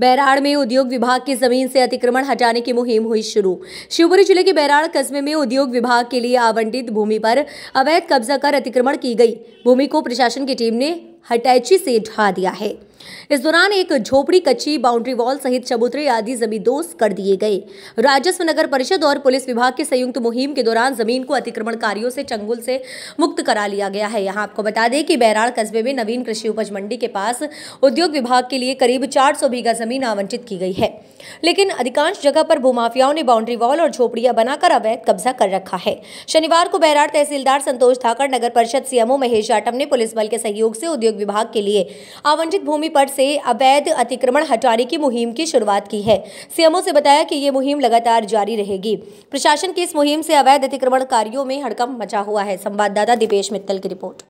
बैराड़ में उद्योग विभाग की जमीन से अतिक्रमण हटाने की मुहिम हुई शुरू शिवपुरी जिले के बैराड़ कस्बे में उद्योग विभाग के लिए आवंटित भूमि पर अवैध कब्जा कर अतिक्रमण की गई भूमि को प्रशासन की टीम ने हटैची से ढा दिया है इस दौरान एक झोपड़ी कच्ची बाउंड्री वॉल सहित चबूतरे आदि जमींदोज कर दिए गए राजस्व नगर परिषद और पुलिस विभाग के संयुक्त मुहिम के दौरान जमीन को अतिक्रमणकारियों से चंगुल से मुक्त करा लिया गया है यहाँ आपको बता दें कि बैराड़ कस्बे में नवीन कृषि उपज मंडी के पास उद्योग विभाग के लिए करीब चार बीघा जमीन आवंटित की गई है लेकिन अधिकांश जगह पर भूमाफियाओं ने बाउंड्री वॉल और झोपड़ियां बनाकर अवैध कब्जा कर रखा है शनिवार को बैराड़ तहसीलदार संतोष धाकर नगर परिषद सीएमओ महेश जाटम ने पुलिस बल के सहयोग से उद्योग विभाग के लिए आवंटित भूमि पर से अवैध अतिक्रमण हटाने की मुहिम की शुरुआत की है सीएमओ से बताया कि ये मुहिम लगातार जारी रहेगी प्रशासन की इस मुहिम से अवैध अतिक्रमण कार्यो में हड़कम मचा हुआ है संवाददाता दीपेश मित्तल की रिपोर्ट